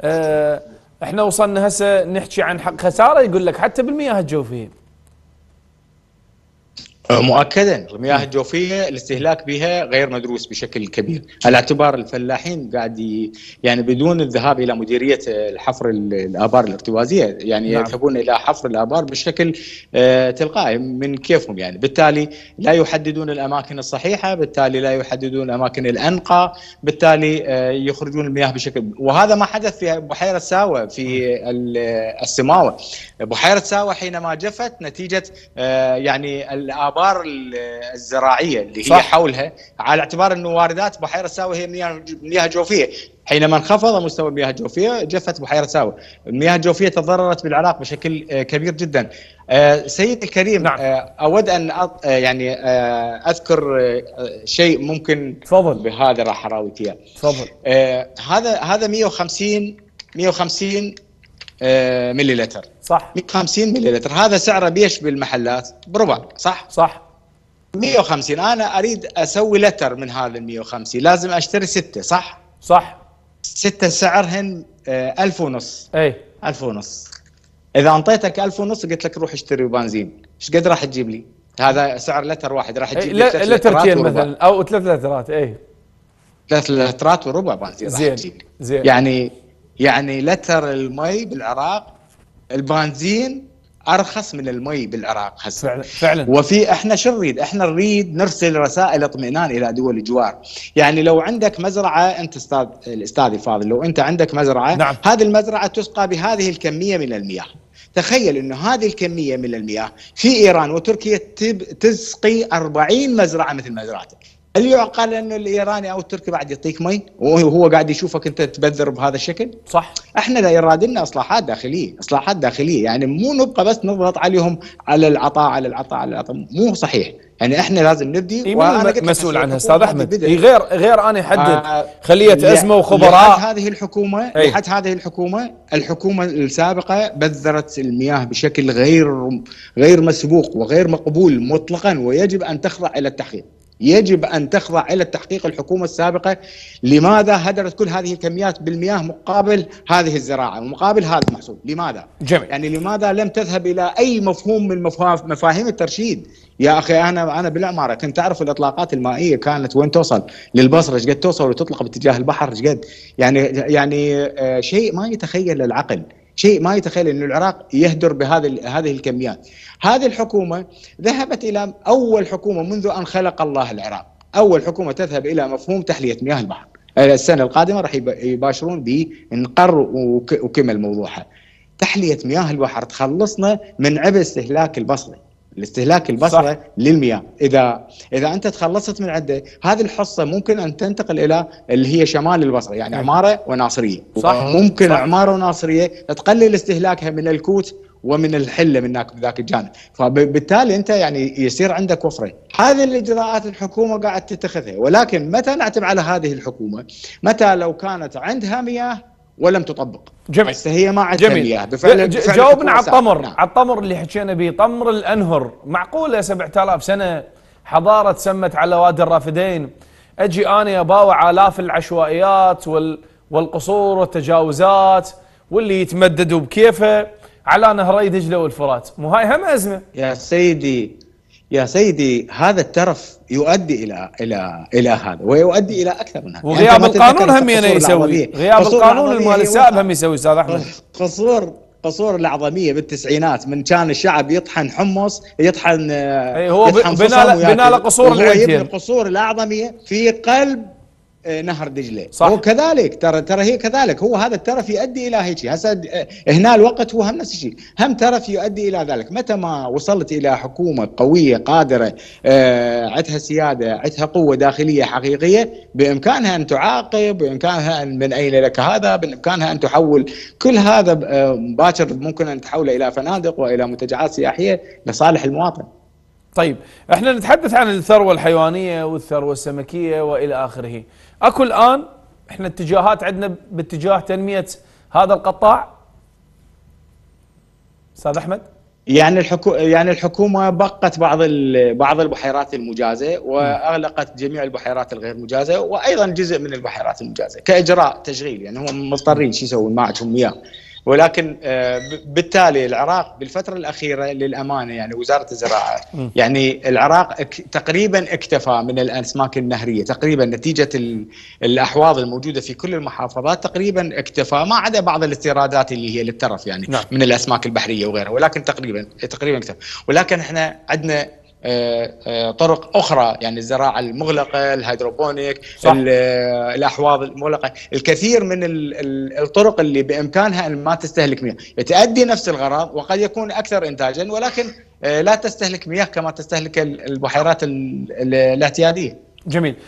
آه، احنا وصلنا هسه نحكي عن حق خساره يقول لك حتى بالمياه الجوفيه مؤكدا المياه الجوفيه الاستهلاك بها غير مدروس بشكل كبير على اعتبار الفلاحين قاعد يعني بدون الذهاب الى مديريه حفر الابار الارتوازيه يعني نعم. يذهبون الى حفر الابار بشكل آه، تلقائي من كيفهم يعني بالتالي لا يحددون الاماكن الصحيحه بالتالي لا يحددون الاماكن الانقى بالتالي آه، يخرجون المياه بشكل وهذا ما حدث في بحيره ساوه في السماوه بحيره ساوه حينما جفت نتيجه آه، يعني الابار الابار الزراعيه اللي صح. هي حولها على اعتبار انه واردات بحيره ساوي هي مياه جوفيه حينما انخفض مستوى المياه الجوفيه جفت بحيره ساوي المياه الجوفيه تضررت بالعراق بشكل آه، كبير جدا آه، سيد الكريم نعم. آه، اود ان أط... يعني اذكر شيء ممكن تفضل بهذا راح اراويك اياه تفضل هذا هذا 150 150 ملي آه، لتر صح 150 ملي لتر هذا سعره بيش بالمحلات بربع صح صح 150 انا اريد اسوي لتر من هذا ال 150 لازم اشتري سته صح صح سته سعرهن 1000 آه، ونص اي 1000 ونص اذا انطيتك 1000 ونص قلت لك روح اشتري بنزين ايش قد راح تجيب لي هذا سعر لتر واحد راح تجيب لي لترتين مثلا او ثلاث لترات اي ثلاث لترات وربع بنزين زين زين يعني يعني لتر المي بالعراق البنزين ارخص من المي بالعراق هسه فعلا فعلا وفي احنا شو نريد؟ احنا نريد نرسل رسائل اطمئنان الى دول الجوار، يعني لو عندك مزرعه انت استاذ الاستاذ فاضل لو انت عندك مزرعه نعم. هذه المزرعه تسقى بهذه الكميه من المياه. تخيل انه هذه الكميه من المياه في ايران وتركيا تسقي 40 مزرعه مثل مزرعتك. هل يعقل انه الايراني او التركي بعد يعطيك مي وهو قاعد يشوفك انت تبذر بهذا الشكل؟ صح احنا لا يراد لنا اصلاحات داخليه، اصلاحات داخليه يعني مو نبقى بس نضغط عليهم على العطاء على العطاء على العطاء مو صحيح، يعني احنا لازم نبدي وانا مسؤول عنها استاذ احمد إيه غير غير انا آه خليه ازمه وخبراء لحد هذه الحكومه أي. لحد هذه الحكومه الحكومه السابقه بذرت المياه بشكل غير غير مسبوق وغير مقبول مطلقا ويجب ان تخضع الى التحقيق يجب أن تخضع إلى التحقيق الحكومة السابقة لماذا هدرت كل هذه الكميات بالمياه مقابل هذه الزراعة ومقابل هذا المحصول لماذا؟ جميل. يعني لماذا لم تذهب إلى أي مفهوم من مفاهيم الترشيد يا اخي انا انا بالعماره كنت اعرف الاطلاقات المائيه كانت وين توصل للبصره ايش قد توصل وتطلق باتجاه البحر ايش قد يعني يعني آه، شيء ما يتخيل العقل شيء ما يتخيل أن العراق يهدر بهذه هذه الكميات هذه الحكومة ذهبت إلى أول حكومة منذ أن خلق الله العراق أول حكومة تذهب إلى مفهوم تحلية مياه البحر السنة القادمة راح يباشرون بانقر وكمل موضوعها تحلية مياه البحر تخلصنا من عبء استهلاك البصري الاستهلاك البصري صح. للمياه اذا اذا انت تخلصت من عده هذه الحصه ممكن ان تنتقل الى اللي هي شمال البصره يعني نعم. عماره وناصريه صح. ممكن صح. عماره وناصريه تقلل استهلاكها من الكوت ومن الحله من ذاك الجانب فبالتالي انت يعني يصير عندك وفره هذه الاجراءات الحكومه قاعد تتخذها ولكن متى نعتب على هذه الحكومه متى لو كانت عندها مياه ولم تطبق جميل بس هي ما عندها جميل بفعل جاوبنا على الطمر نعم. على الطمر اللي حكينا به طمر الانهر معقوله 7000 سنه حضاره تسمت على وادي الرافدين اجي انا اباوع الاف العشوائيات وال والقصور والتجاوزات واللي يتمددوا بكيفه على نهري دجله والفرات مو هاي هم ازمه يا سيدي يا سيدي هذا الترف يؤدي الى الى الى هذا ويؤدي الى اكثر من هذا يعني وغياب يعني القانون هم يسوي غياب القانون المال السائب هم يسوي استاذ احمد قصور قصور العظميه بالتسعينات من كان الشعب يطحن حمص يطحن آه، أي هو يطحن بنى بنى قصور العينتين قصور الاعظميه في قلب آه، نهر دجله صح. وكذلك ترى ترى هي كذلك هو هذا الترف يؤدي الى هيك هسه آه، هنا الوقت هو هم نفس الشيء هم ترف يؤدي الى ذلك متى ما وصلت الى حكومه قويه قادره آه، عندها سياده عندها قوه داخليه حقيقيه بامكانها ان تعاقب بامكانها ان من اين لك هذا بامكانها ان تحول كل هذا باكر ممكن ان تحوله الى فنادق والى منتجعات سياحيه لصالح المواطن طيب احنا نتحدث عن الثروه الحيوانيه والثروه السمكيه والى اخره اكو الان احنا اتجاهات عندنا باتجاه تنميه هذا القطاع استاذ احمد يعني الحكومه يعني الحكومه بقت بعض بعض البحيرات المجازه واغلقت جميع البحيرات الغير مجازه وايضا جزء من البحيرات المجازه كاجراء تشغيل يعني هم مضطرين شو يسوون ما عندهم مياه ولكن آه، بالتالي العراق بالفتره الاخيره للامانه يعني وزاره الزراعه يعني العراق تقريبا اكتفى من الاسماك النهريه تقريبا نتيجه الاحواض الموجوده في كل المحافظات تقريبا اكتفى ما عدا بعض الاستيرادات اللي هي للترف يعني نعم. من الاسماك البحريه وغيرها ولكن تقريبا تقريبا اكتفى ولكن احنا عندنا آه، آه، طرق اخرى يعني الزراعه المغلقه الهيدروبونيك صح. آه، الاحواض المغلقه الكثير من الطرق اللي بامكانها ان ما تستهلك مياه تؤدي نفس الغرض وقد يكون اكثر انتاجا ولكن لا تستهلك مياه كما تستهلك البحيرات الاعتياديه جميل